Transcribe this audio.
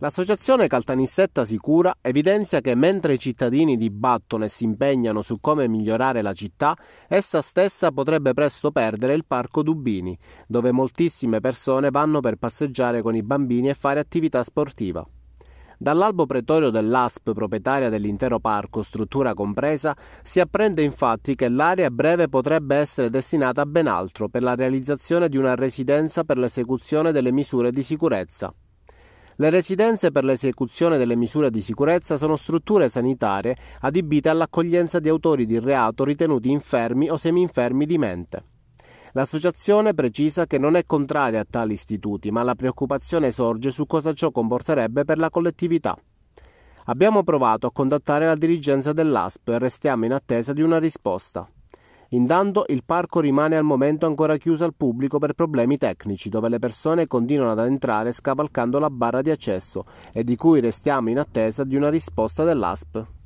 L'associazione Caltanissetta Sicura evidenzia che mentre i cittadini dibattono e si impegnano su come migliorare la città, essa stessa potrebbe presto perdere il Parco Dubini, dove moltissime persone vanno per passeggiare con i bambini e fare attività sportiva. Dall'albo pretorio dell'ASP, proprietaria dell'intero parco, struttura compresa, si apprende infatti che l'area breve potrebbe essere destinata a ben altro per la realizzazione di una residenza per l'esecuzione delle misure di sicurezza. Le residenze per l'esecuzione delle misure di sicurezza sono strutture sanitarie adibite all'accoglienza di autori di reato ritenuti infermi o seminfermi di mente. L'associazione precisa che non è contraria a tali istituti, ma la preoccupazione sorge su cosa ciò comporterebbe per la collettività. Abbiamo provato a contattare la dirigenza dell'ASP e restiamo in attesa di una risposta. Intanto il parco rimane al momento ancora chiuso al pubblico per problemi tecnici, dove le persone continuano ad entrare scavalcando la barra di accesso e di cui restiamo in attesa di una risposta dell'ASP.